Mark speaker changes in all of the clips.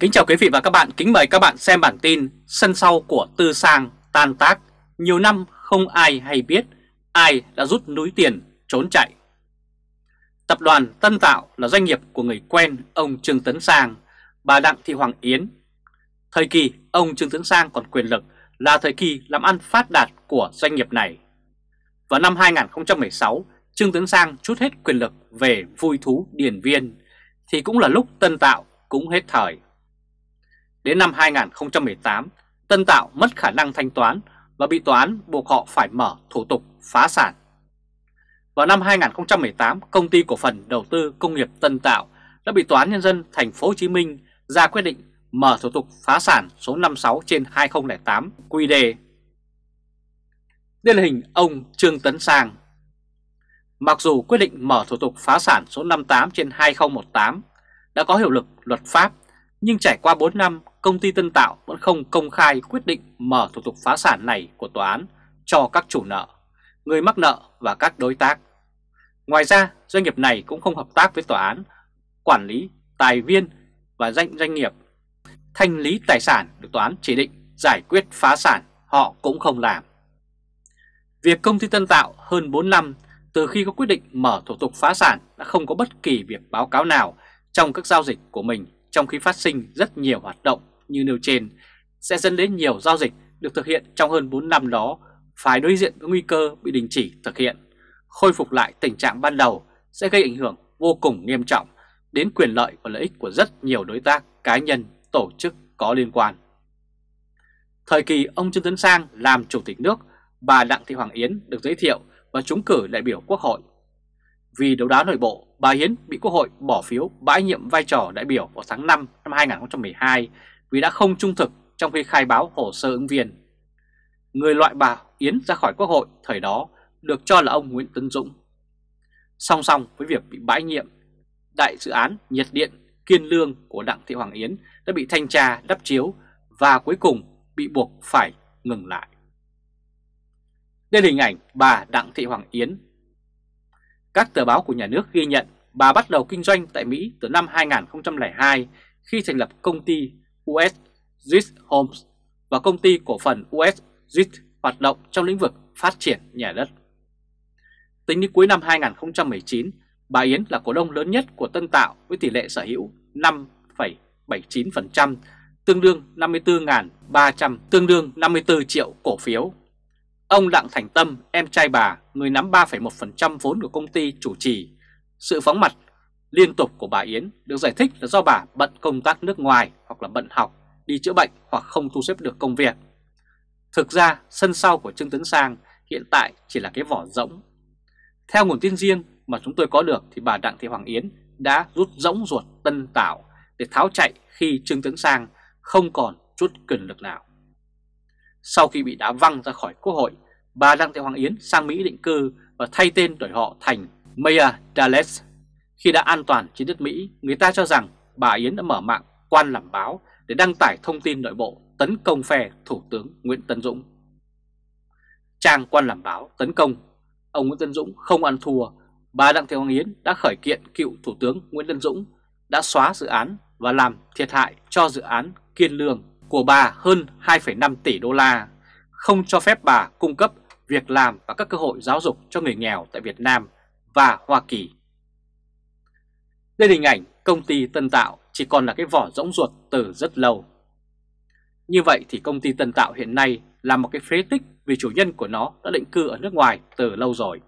Speaker 1: Kính chào quý vị và các bạn, kính mời các bạn xem bản tin Sân sau của Tư Sang tan tác Nhiều năm không ai hay biết ai đã rút núi tiền trốn chạy Tập đoàn Tân Tạo là doanh nghiệp của người quen ông Trương Tấn Sang, bà Đặng Thị Hoàng Yến Thời kỳ ông Trương Tấn Sang còn quyền lực là thời kỳ làm ăn phát đạt của doanh nghiệp này Vào năm 2016, Trương Tấn Sang chút hết quyền lực về vui thú điển viên Thì cũng là lúc Tân Tạo cũng hết thời Đến năm 2018, Tân Tạo mất khả năng thanh toán và bị tòa án buộc họ phải mở thủ tục phá sản. Vào năm 2018, công ty cổ phần đầu tư công nghiệp Tân Tạo đã bị tòa án nhân dân thành phố Hồ Chí Minh ra quyết định mở thủ tục phá sản số 56 trên 2008 QĐ. Đây là hình ông Trương Tấn Sang. Mặc dù quyết định mở thủ tục phá sản số 58 trên 2018 đã có hiệu lực luật pháp nhưng trải qua 4 năm, công ty Tân Tạo vẫn không công khai quyết định mở thủ tục phá sản này của tòa án cho các chủ nợ, người mắc nợ và các đối tác. Ngoài ra, doanh nghiệp này cũng không hợp tác với tòa án, quản lý, tài viên và danh doanh nghiệp. Thanh lý tài sản được tòa án chỉ định giải quyết phá sản họ cũng không làm. Việc công ty Tân Tạo hơn 4 năm từ khi có quyết định mở thủ tục phá sản đã không có bất kỳ việc báo cáo nào trong các giao dịch của mình trong khi phát sinh rất nhiều hoạt động như nêu trên sẽ dẫn đến nhiều giao dịch được thực hiện trong hơn 4 năm đó phải đối diện với nguy cơ bị đình chỉ thực hiện. Khôi phục lại tình trạng ban đầu sẽ gây ảnh hưởng vô cùng nghiêm trọng đến quyền lợi và lợi ích của rất nhiều đối tác cá nhân, tổ chức có liên quan. Thời kỳ ông Trương Tấn Sang làm Chủ tịch nước, bà Đặng Thị Hoàng Yến được giới thiệu và trúng cử đại biểu Quốc hội vì đấu đá nội bộ, bà Hiến bị Quốc hội bỏ phiếu bãi nhiệm vai trò đại biểu vào tháng 5 năm 2012 vì đã không trung thực trong khi khai báo hồ sơ ứng viên. Người loại bà Yến ra khỏi Quốc hội thời đó được cho là ông Nguyễn Tấn Dũng. Song song với việc bị bãi nhiệm, đại dự án nhiệt điện kiên lương của Đặng Thị Hoàng Yến đã bị thanh tra đắp chiếu và cuối cùng bị buộc phải ngừng lại. Đây là hình ảnh bà Đặng Thị Hoàng Yến các tờ báo của nhà nước ghi nhận bà bắt đầu kinh doanh tại Mỹ từ năm 2002 khi thành lập công ty US Zit Homes và công ty cổ phần US Zit hoạt động trong lĩnh vực phát triển nhà đất. Tính đến cuối năm 2019, bà Yến là cổ đông lớn nhất của Tân Tạo với tỷ lệ sở hữu 5,79%, tương đương 54.300 tương đương 54 triệu cổ phiếu. Ông Đặng Thành Tâm, em trai bà, người nắm 3,1% vốn của công ty chủ trì, sự phóng mặt liên tục của bà Yến được giải thích là do bà bận công tác nước ngoài hoặc là bận học, đi chữa bệnh hoặc không thu xếp được công việc. Thực ra, sân sau của Trương Tấn Sang hiện tại chỉ là cái vỏ rỗng. Theo nguồn tin riêng mà chúng tôi có được thì bà Đặng Thị Hoàng Yến đã rút rỗng ruột tân tạo để tháo chạy khi Trương Tấn Sang không còn chút quyền lực nào. Sau khi bị đá văng ra khỏi quốc hội, bà Đặng Thị Hoàng Yến sang Mỹ định cư và thay tên đổi họ thành Maya Dallas. Khi đã an toàn trên đất Mỹ, người ta cho rằng bà Yến đã mở mạng quan làm báo để đăng tải thông tin nội bộ tấn công phe Thủ tướng Nguyễn Tân Dũng. Trang quan làm báo tấn công, ông Nguyễn Tân Dũng không ăn thua, bà Đặng Thị Hoàng Yến đã khởi kiện cựu Thủ tướng Nguyễn Tân Dũng đã xóa dự án và làm thiệt hại cho dự án Kiên Lương của bà hơn 2,5 tỷ đô la, không cho phép bà cung cấp việc làm và các cơ hội giáo dục cho người nghèo tại Việt Nam và Hoa Kỳ. Đây là hình ảnh công ty Tân Tạo chỉ còn là cái vỏ rỗng ruột từ rất lâu. Như vậy thì công ty Tân Tạo hiện nay là một cái phế tích vì chủ nhân của nó đã định cư ở nước ngoài từ lâu rồi.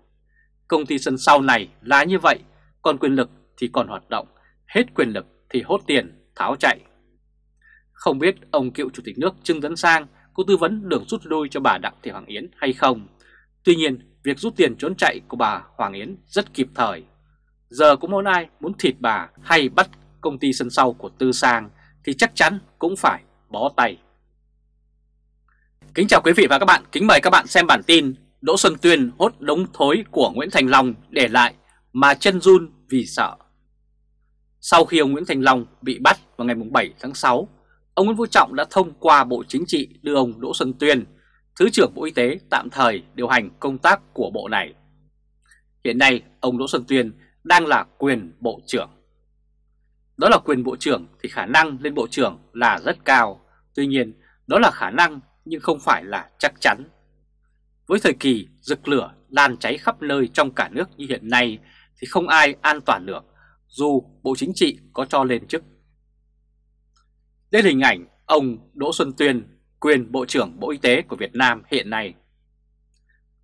Speaker 1: Công ty sân sau này là như vậy, còn quyền lực thì còn hoạt động, hết quyền lực thì hốt tiền, tháo chạy. Không biết ông cựu Chủ tịch nước Trương Tấn Sang có tư vấn đường rút lui cho bà Đặng Thị Hoàng Yến hay không. Tuy nhiên, việc rút tiền trốn chạy của bà Hoàng Yến rất kịp thời. Giờ cũng muốn ai muốn thịt bà hay bắt công ty sân sau của Tư Sang thì chắc chắn cũng phải bó tay. Kính chào quý vị và các bạn, kính mời các bạn xem bản tin Đỗ Xuân Tuyên hốt đống thối của Nguyễn Thành Long để lại mà chân run vì sợ. Sau khi ông Nguyễn Thành Long bị bắt vào ngày 7 tháng 6 ông Nguyễn Phú Trọng đã thông qua Bộ Chính trị đưa ông Đỗ Xuân Tuyên, Thứ trưởng Bộ Y tế tạm thời điều hành công tác của bộ này. Hiện nay, ông Đỗ Xuân Tuyên đang là quyền Bộ trưởng. Đó là quyền Bộ trưởng thì khả năng lên Bộ trưởng là rất cao, tuy nhiên đó là khả năng nhưng không phải là chắc chắn. Với thời kỳ rực lửa lan cháy khắp nơi trong cả nước như hiện nay thì không ai an toàn được dù Bộ Chính trị có cho lên chức đây hình ảnh ông Đỗ Xuân Tuyên, quyền Bộ trưởng Bộ Y tế của Việt Nam hiện nay.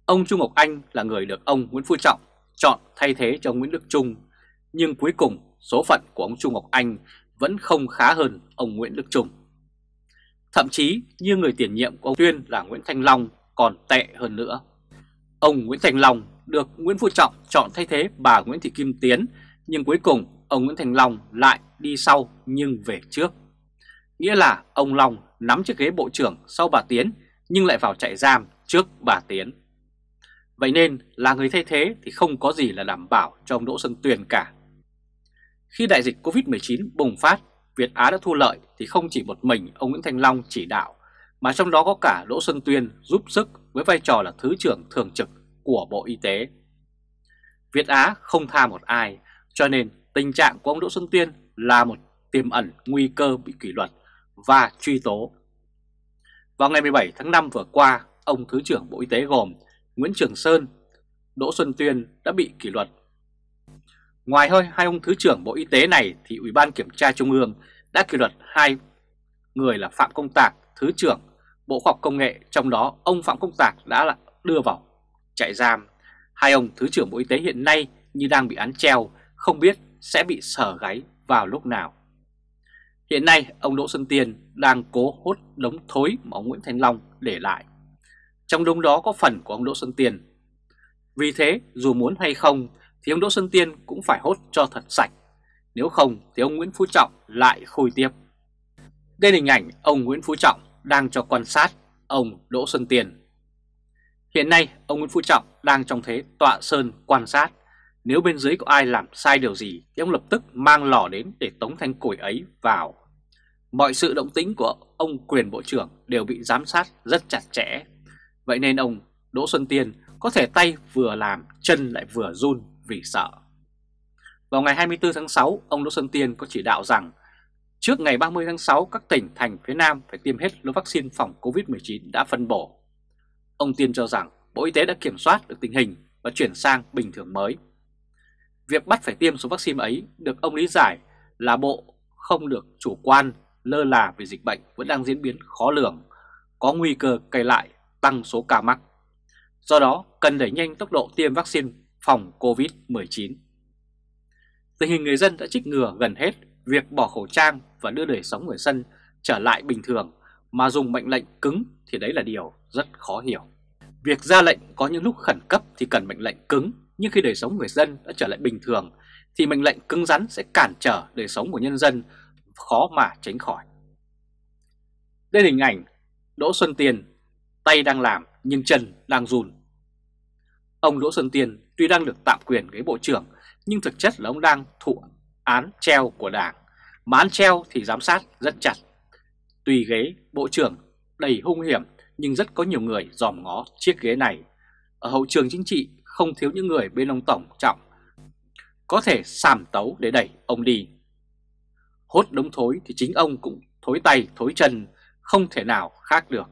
Speaker 1: Ông Trung Ngọc Anh là người được ông Nguyễn Phú Trọng chọn thay thế cho ông Nguyễn Đức Trung, nhưng cuối cùng số phận của ông Trung Ngọc Anh vẫn không khá hơn ông Nguyễn Đức Trung. Thậm chí như người tiền nhiệm của ông Tuyên là Nguyễn Thanh Long còn tệ hơn nữa. Ông Nguyễn Thanh Long được Nguyễn Phú Trọng chọn thay thế bà Nguyễn Thị Kim Tiến, nhưng cuối cùng ông Nguyễn Thành Long lại đi sau nhưng về trước. Nghĩa là ông Long nắm chiếc ghế bộ trưởng sau bà Tiến nhưng lại vào chạy giam trước bà Tiến. Vậy nên là người thay thế thì không có gì là đảm bảo cho ông Đỗ Xuân Tuyền cả. Khi đại dịch Covid-19 bùng phát, Việt Á đã thu lợi thì không chỉ một mình ông Nguyễn Thanh Long chỉ đạo, mà trong đó có cả Đỗ Xuân Tuyên giúp sức với vai trò là Thứ trưởng Thường trực của Bộ Y tế. Việt Á không tha một ai, cho nên tình trạng của ông Đỗ Xuân Tuyên là một tiềm ẩn nguy cơ bị kỷ luật và truy tố. Vào ngày 17 tháng 5 vừa qua, ông Thứ trưởng Bộ Y tế gồm Nguyễn Trường Sơn, Đỗ Xuân Tuyên đã bị kỷ luật. Ngoài hơi hai ông Thứ trưởng Bộ Y tế này thì Ủy ban Kiểm tra Trung ương đã kỷ luật hai người là Phạm Công Tạc, Thứ trưởng Bộ Khoa học Công nghệ, trong đó ông Phạm Công Tạc đã đưa vào trại giam. Hai ông Thứ trưởng Bộ Y tế hiện nay như đang bị án treo, không biết sẽ bị sở gáy vào lúc nào. Hiện nay, ông Đỗ Xuân Tiền đang cố hốt đống thối mà ông Nguyễn thanh Long để lại. Trong đống đó có phần của ông Đỗ Xuân Tiền. Vì thế, dù muốn hay không, thì ông Đỗ Xuân tiền cũng phải hốt cho thật sạch. Nếu không, thì ông Nguyễn Phú Trọng lại khôi tiếp. Đây là hình ảnh ông Nguyễn Phú Trọng đang cho quan sát ông Đỗ Xuân Tiền. Hiện nay, ông Nguyễn Phú Trọng đang trong thế tọa sơn quan sát nếu bên dưới có ai làm sai điều gì thì ông lập tức mang lò đến để tống thanh củi ấy vào. Mọi sự động tĩnh của ông quyền bộ trưởng đều bị giám sát rất chặt chẽ. Vậy nên ông Đỗ Xuân Tiên có thể tay vừa làm chân lại vừa run vì sợ. Vào ngày 24 tháng 6, ông Đỗ Xuân Tiên có chỉ đạo rằng trước ngày 30 tháng 6 các tỉnh thành phía Nam phải tiêm hết lô vaccine phòng COVID-19 đã phân bổ. Ông Tiên cho rằng Bộ Y tế đã kiểm soát được tình hình và chuyển sang bình thường mới Việc bắt phải tiêm số vaccine ấy được ông lý giải là bộ không được chủ quan lơ là về dịch bệnh vẫn đang diễn biến khó lường, có nguy cơ cây lại tăng số ca mắc. Do đó, cần đẩy nhanh tốc độ tiêm vaccine phòng COVID-19. Tình hình người dân đã trích ngừa gần hết việc bỏ khẩu trang và đưa đời sống người dân trở lại bình thường mà dùng mệnh lệnh cứng thì đấy là điều rất khó hiểu. Việc ra lệnh có những lúc khẩn cấp thì cần mệnh lệnh cứng nhưng khi đời sống người dân đã trở lại bình thường thì mệnh lệnh cứng rắn sẽ cản trở đời sống của nhân dân khó mà tránh khỏi. Đây là hình ảnh Đỗ Xuân Tiền, tay đang làm nhưng chân đang run. Ông Đỗ Xuân Tiền tuy đang được tạm quyền ghế bộ trưởng nhưng thực chất là ông đang thụ án treo của đảng. Mà án treo thì giám sát rất chặt. Tùy ghế bộ trưởng đầy hung hiểm nhưng rất có nhiều người dòm ngó chiếc ghế này. Ở hậu trường chính trị không thiếu những người bên ông Tổng Trọng có thể sàm tấu để đẩy ông đi. Hốt đống thối thì chính ông cũng thối tay thối chân, không thể nào khác được.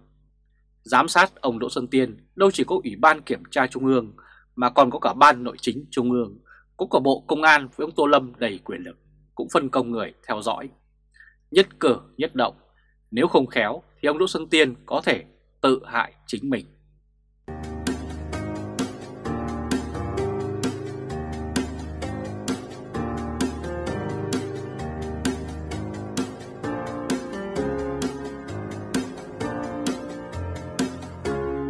Speaker 1: Giám sát ông Đỗ Xuân Tiên đâu chỉ có Ủy ban Kiểm tra Trung ương mà còn có cả Ban Nội chính Trung ương, cũng có Bộ Công an với ông Tô Lâm đầy quyền lực, cũng phân công người theo dõi. Nhất cử, nhất động, nếu không khéo thì ông Đỗ Xuân Tiên có thể tự hại chính mình.